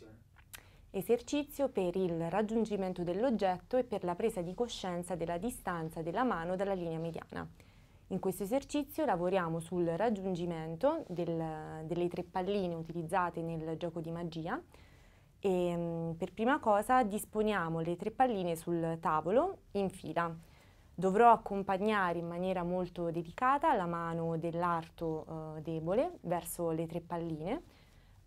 meditazione? Esercizio per il raggiungimento dell'oggetto e per la presa di coscienza della distanza della mano dalla linea mediana. In questo esercizio lavoriamo sul raggiungimento del, delle tre palline utilizzate nel gioco di magia e mm, per prima cosa disponiamo le tre palline sul tavolo in fila. Dovrò accompagnare in maniera molto delicata la mano dell'arto eh, debole verso le tre palline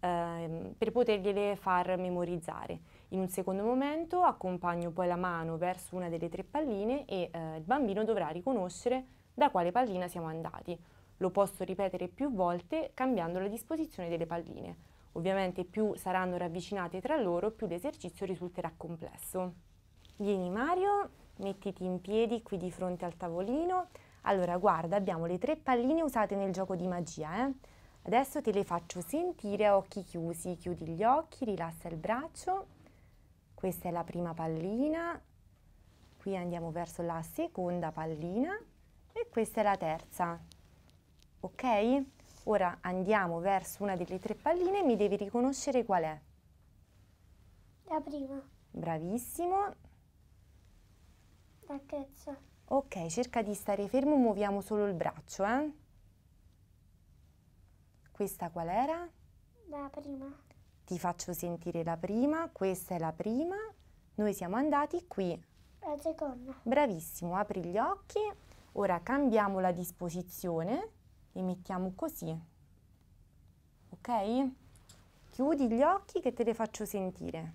ehm, per potergliele far memorizzare. In un secondo momento accompagno poi la mano verso una delle tre palline e eh, il bambino dovrà riconoscere da quale pallina siamo andati. Lo posso ripetere più volte cambiando la disposizione delle palline. Ovviamente più saranno ravvicinate tra loro, più l'esercizio risulterà complesso. Vieni Mario, mettiti in piedi qui di fronte al tavolino. Allora, guarda, abbiamo le tre palline usate nel gioco di magia, eh? Adesso te le faccio sentire a occhi chiusi, chiudi gli occhi, rilassa il braccio, questa è la prima pallina, qui andiamo verso la seconda pallina e questa è la terza, ok? Ora andiamo verso una delle tre palline e mi devi riconoscere qual è. La prima. Bravissimo. La terza. Ok, cerca di stare fermo, muoviamo solo il braccio, eh? questa qual era? La prima. Ti faccio sentire la prima, questa è la prima. Noi siamo andati qui. La seconda. Bravissimo, apri gli occhi. Ora cambiamo la disposizione e mettiamo così. Ok? Chiudi gli occhi che te le faccio sentire.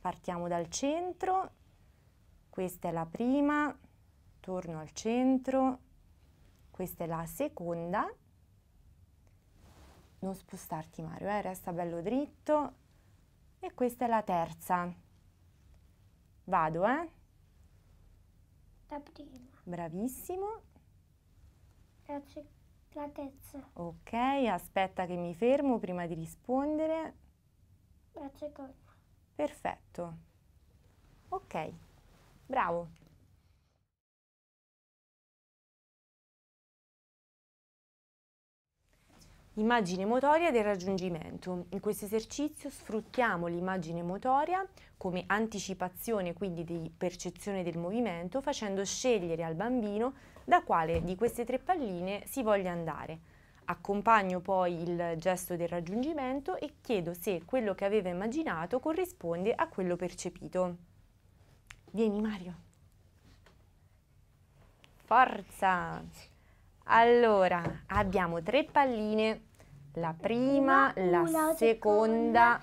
Partiamo dal centro. Questa è la prima. Torno al centro. Questa è la seconda non spostarti Mario, eh? resta bello dritto e questa è la terza. Vado, eh? La prima. Bravissimo. La, la terza. Ok, aspetta che mi fermo prima di rispondere. La seconda. Perfetto. Ok, bravo. Immagine motoria del raggiungimento. In questo esercizio sfruttiamo l'immagine motoria come anticipazione quindi di percezione del movimento facendo scegliere al bambino da quale di queste tre palline si voglia andare. Accompagno poi il gesto del raggiungimento e chiedo se quello che aveva immaginato corrisponde a quello percepito. Vieni Mario. Forza! Allora, abbiamo tre palline la prima, la, la seconda, seconda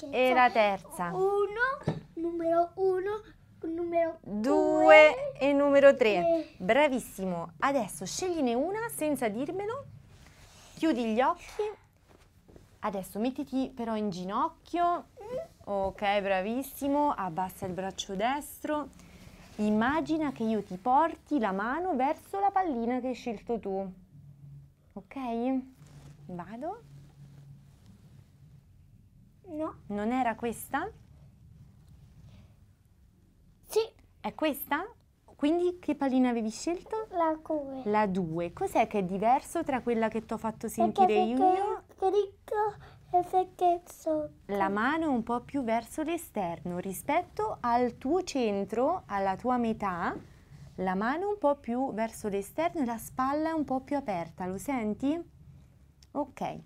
la e la terza. Uno, numero uno, numero due e numero tre. Bravissimo. Adesso scegliene una senza dirmelo. Chiudi gli occhi. Adesso mettiti però in ginocchio. Ok, bravissimo. Abbassa il braccio destro. Immagina che io ti porti la mano verso la pallina che hai scelto tu. Ok? No. Non era questa? Sì. È questa? Quindi che pallina avevi scelto? La 2. La 2. Cos'è che è diverso tra quella che ti ho fatto sentire perché io? Perché io clicco e perché sotto. La mano è un po' più verso l'esterno rispetto al tuo centro, alla tua metà. La mano un po' più verso l'esterno e la spalla un po' più aperta, lo senti? Ok.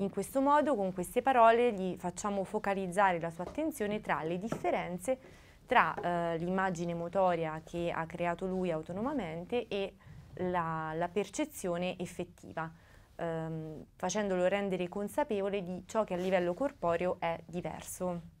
In questo modo, con queste parole, gli facciamo focalizzare la sua attenzione tra le differenze tra eh, l'immagine motoria che ha creato lui autonomamente e la, la percezione effettiva, ehm, facendolo rendere consapevole di ciò che a livello corporeo è diverso.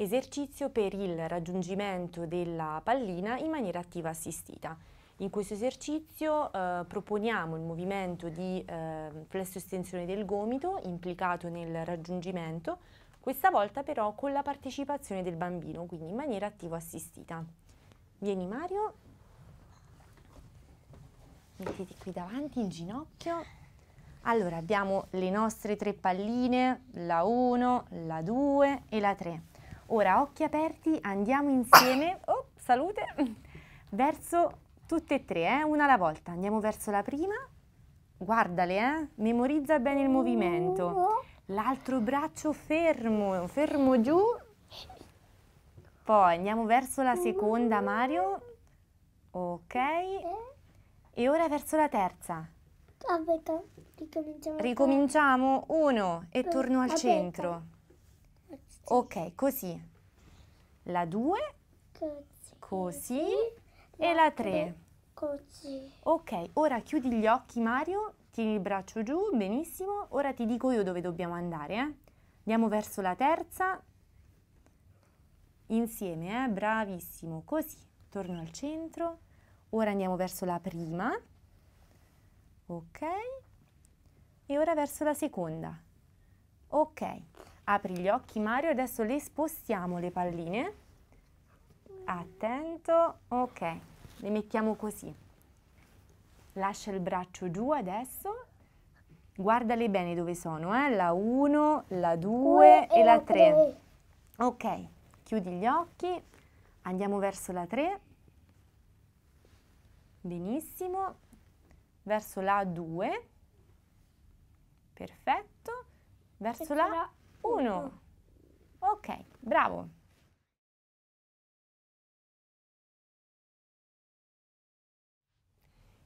esercizio per il raggiungimento della pallina in maniera attiva assistita. In questo esercizio eh, proponiamo il movimento di eh, flesso-estensione del gomito implicato nel raggiungimento, questa volta però con la partecipazione del bambino, quindi in maniera attiva assistita. Vieni Mario, mettiti qui davanti in ginocchio. Allora abbiamo le nostre tre palline, la 1, la 2 e la 3. Ora occhi aperti andiamo insieme, oh, salute, verso Tutte e tre, eh? una alla volta. Andiamo verso la prima. Guardale, eh? memorizza bene il movimento. L'altro braccio fermo, fermo giù. Poi andiamo verso la seconda, Mario. Ok. E ora verso la terza. ricominciamo. Ricominciamo, uno, e eh, torno al centro. Ok, così. La due. Così e la 3. Così. Ok, ora chiudi gli occhi Mario, tieni il braccio giù, benissimo. Ora ti dico io dove dobbiamo andare. Eh? Andiamo verso la terza. Insieme, eh? bravissimo. Così, torno al centro. Ora andiamo verso la prima. Ok. E ora verso la seconda. Ok. Apri gli occhi Mario, adesso le spostiamo le palline attento, ok, le mettiamo così. Lascia il braccio giù adesso, guardale bene dove sono, eh? la 1, la 2 e, la 3. Ecco ok, chiudi gli occhi, andiamo verso la 3, benissimo, verso la 2, perfetto, verso la 1. Ok, bravo.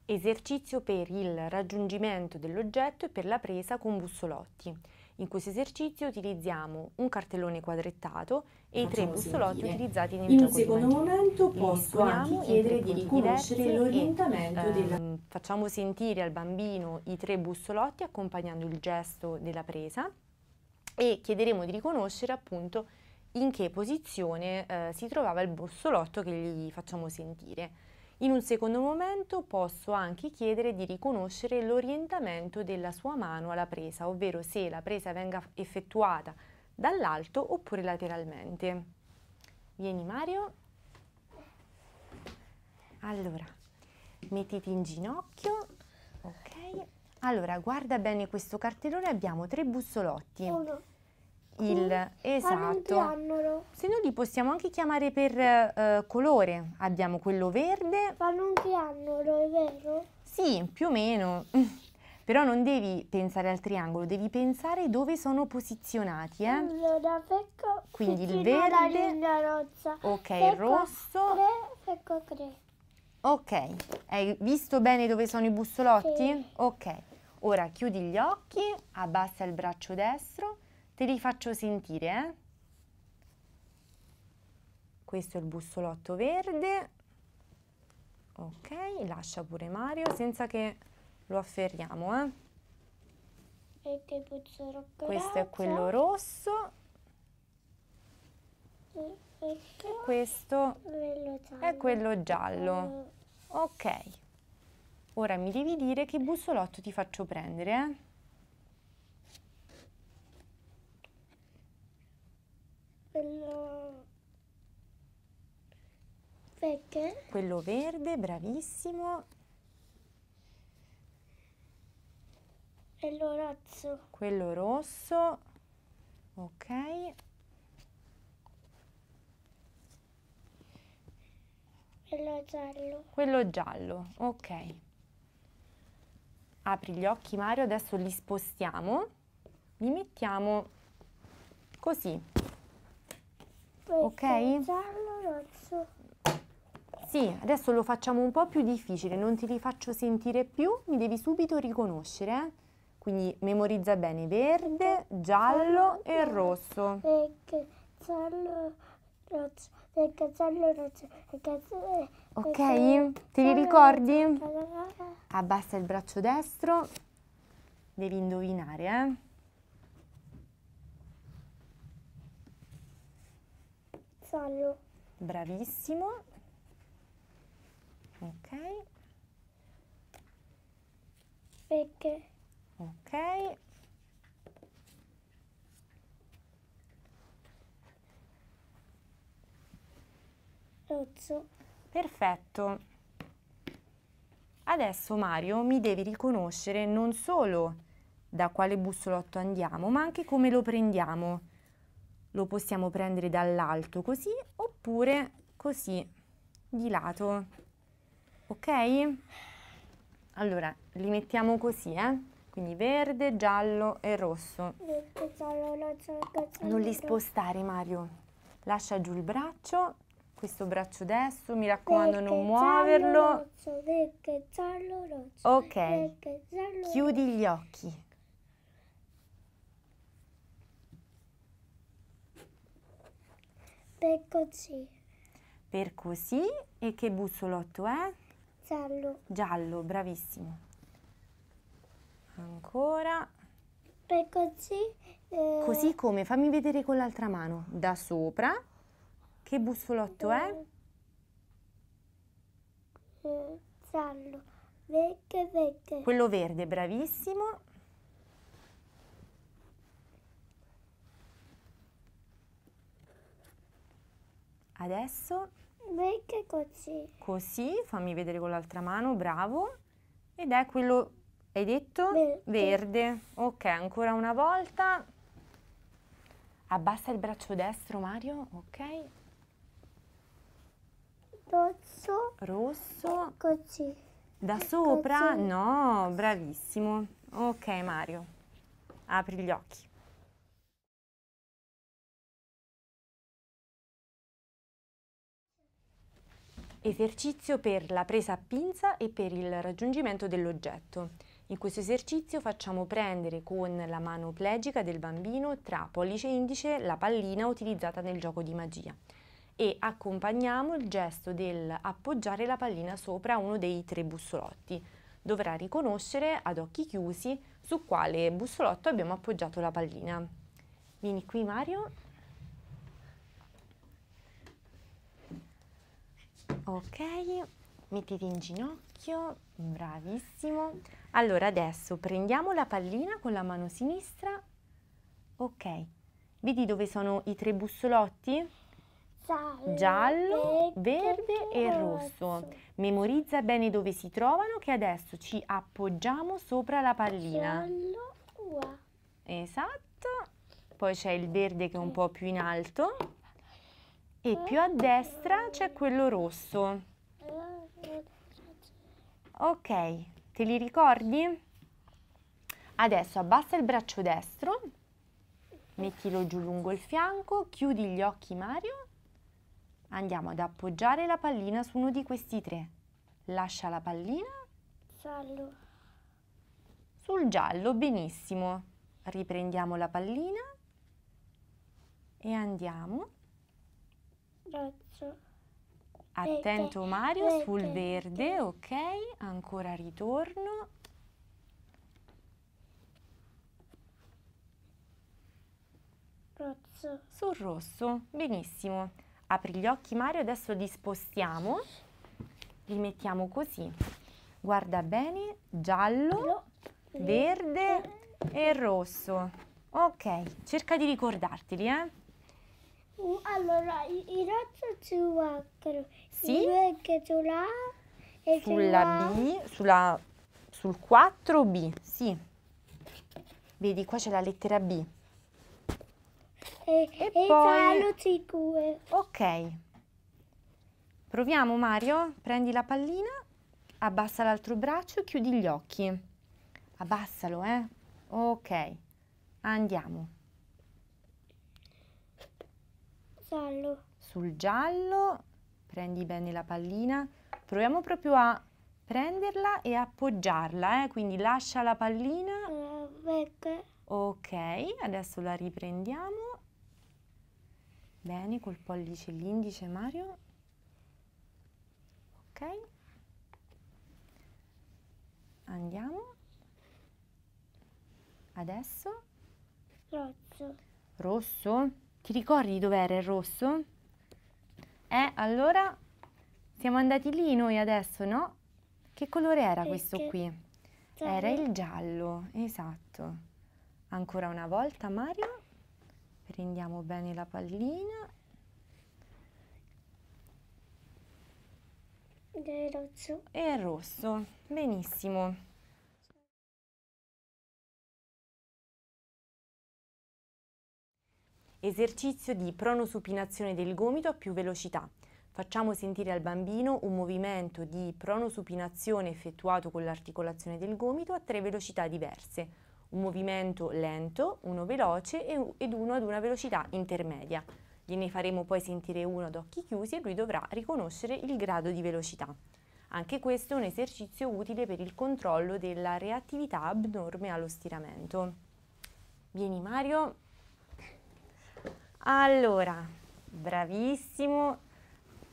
Esercizio per il raggiungimento dell'oggetto e per la presa con bussolotti. In questo esercizio utilizziamo un cartellone quadrettato e i tre bussolotti utilizzati nel in gioco. In un secondo momento posso anche chiedere di riconoscere l'orientamento ehm, della... Facciamo sentire al bambino i tre bussolotti accompagnando il gesto della presa e chiederemo di riconoscere appunto in che posizione eh, si trovava il bussolotto che gli facciamo sentire. In un secondo momento posso anche chiedere di riconoscere l'orientamento della sua mano alla presa, ovvero se la presa venga effettuata dall'alto oppure lateralmente. Vieni Mario. Allora, mettiti in ginocchio, ok? Allora, guarda bene questo cartellone, abbiamo tre bussolotti. Uno il esatto. Se no li possiamo anche chiamare per eh, colore. Abbiamo quello verde. Fanno un triangolo, è vero? Sì, più o meno. Però non devi pensare al triangolo, devi pensare dove sono posizionati, eh? Allora, fecco, Quindi il verde, rossa. ok, il rosso. Tre, fecco tre. Ok, hai visto bene dove sono i bussolotti? Sì. Ok, ora chiudi gli occhi, abbassa il braccio destro Te li faccio sentire, eh. Questo è il bussolotto verde. Ok, lascia pure Mario senza che lo afferriamo, eh? Questo è quello rosso. E questo è quello giallo. Ok. Ora mi devi dire che bussolotto ti faccio prendere, eh? quello verde. Quello verde, bravissimo. Quello rosso. Quello rosso. Ok. Quello giallo. Quello giallo, ok. Apri gli occhi Mario, adesso li spostiamo, li mettiamo così, ok? Giallo, rosso. Sì, adesso lo facciamo un po' più difficile, non ti li faccio sentire più, mi devi subito riconoscere. Eh. Quindi memorizza bene verde, giallo e rosso. Perché giallo, rosso, perché giallo, rosso, perché... Ok? ti li ricordi? Abbassa il braccio destro, devi indovinare, eh? vassallo. Bravissimo. Ok. Perché? Ok. Rozzo. Perfetto. Adesso Mario mi devi riconoscere non solo da quale bussolotto andiamo, ma anche come lo prendiamo lo possiamo prendere dall'alto così oppure così di lato ok allora li mettiamo così eh quindi verde giallo e rosso verde, giallo, rosso, non li spostare Mario lascia giù il braccio questo braccio destro, mi raccomando perché non muoverlo. Giallo, rosso, perché giallo, rosso, ok, perché giallo, chiudi gli occhi. Per così. Per così. E che bussolotto è? Giallo. Giallo, bravissimo. Ancora. Per così. Eh... Così come? Fammi vedere con l'altra mano. Da sopra. Che bussolotto eh... è? Eh, giallo. Verde, verde. Quello verde, bravissimo. Adesso... Perché così? Così, fammi vedere con l'altra mano, bravo. Ed è quello, hai detto? Verde. Verde. Ok, ancora una volta. Abbassa il braccio destro, Mario, ok? Rosso. Rosso. Così. Da sopra? Così. No, bravissimo. Ok, Mario. Apri gli occhi. Esercizio per la presa a pinza e per il raggiungimento dell'oggetto. In questo esercizio facciamo prendere con la mano plegica del bambino tra pollice e indice la pallina utilizzata nel gioco di magia e accompagniamo il gesto del appoggiare la pallina sopra uno dei tre bussolotti. Dovrà riconoscere ad occhi chiusi su quale bussolotto abbiamo appoggiato la pallina. Vieni qui Mario. ok mettiti in ginocchio bravissimo allora adesso prendiamo la pallina con la mano sinistra ok vedi dove sono i tre bussolotti giallo, giallo verde e rosso memorizza bene dove si trovano che adesso ci appoggiamo sopra la pallina giallo, qua. esatto poi c'è il verde che è un po' più in alto e più a destra c'è quello rosso. Ok, te li ricordi? Adesso abbassa il braccio destro, mettilo giù lungo il fianco, chiudi gli occhi Mario, andiamo ad appoggiare la pallina su uno di questi tre. Lascia la pallina. Giallo. Sul giallo, benissimo. Riprendiamo la pallina e andiamo rosso. Attento Mario verde. sul verde, ok? Ancora ritorno. Rosso. Sul rosso, benissimo. Apri gli occhi Mario, adesso li spostiamo. Li mettiamo così. Guarda bene, giallo, verde e rosso. Ok, cerca di ricordarteli, eh? allora, in razzo ci quattro. Sì. Perché sulla e sulla B, sulla, sul 4B, sì. Vedi, qua c'è la lettera B. E, e, e poi... C2. Ok. Proviamo Mario, prendi la pallina, abbassa l'altro braccio, e chiudi gli occhi. Abbassalo, eh? Ok. Andiamo. giallo. Sul giallo, prendi bene la pallina, proviamo proprio a prenderla e appoggiarla, eh? quindi lascia la pallina. Eh, ok, adesso la riprendiamo. Bene, col pollice e l'indice Mario. Ok. Andiamo. Adesso. Rosso. Rosso. Ti ricordi dov'era il rosso? Eh, allora siamo andati lì noi adesso, no? Che colore era questo qui? Era il giallo, esatto. Ancora una volta Mario, prendiamo bene la pallina. il rosso. E il rosso, benissimo. Esercizio di pronosupinazione del gomito a più velocità. Facciamo sentire al bambino un movimento di pronosupinazione effettuato con l'articolazione del gomito a tre velocità diverse. Un movimento lento, uno veloce ed uno ad una velocità intermedia. Gliene faremo poi sentire uno ad occhi chiusi e lui dovrà riconoscere il grado di velocità. Anche questo è un esercizio utile per il controllo della reattività abnorme allo stiramento. Vieni Mario, allora, bravissimo,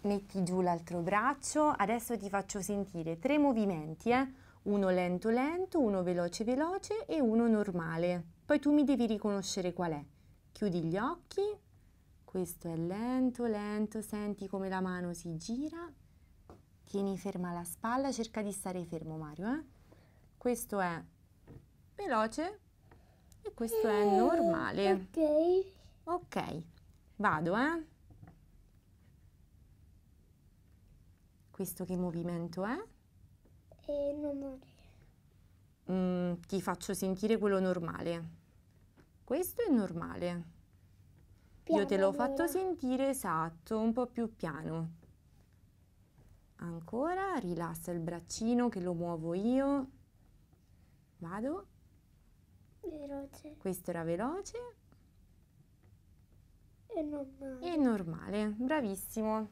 metti giù l'altro braccio, adesso ti faccio sentire tre movimenti, eh? uno lento lento, uno veloce veloce e uno normale. Poi tu mi devi riconoscere qual è. Chiudi gli occhi, questo è lento lento, senti come la mano si gira, tieni ferma la spalla, cerca di stare fermo Mario. Eh? Questo è veloce e questo è normale. Ok. Ok, vado, eh? Questo che movimento è? Eh, normale. Mm, ti faccio sentire quello normale. Questo è normale. Piano Io te l'ho fatto sentire esatto, un po' più piano. Ancora, rilassa il braccino che lo muovo io. Vado. Veloce. Questo era veloce. È normale. È normale, bravissimo.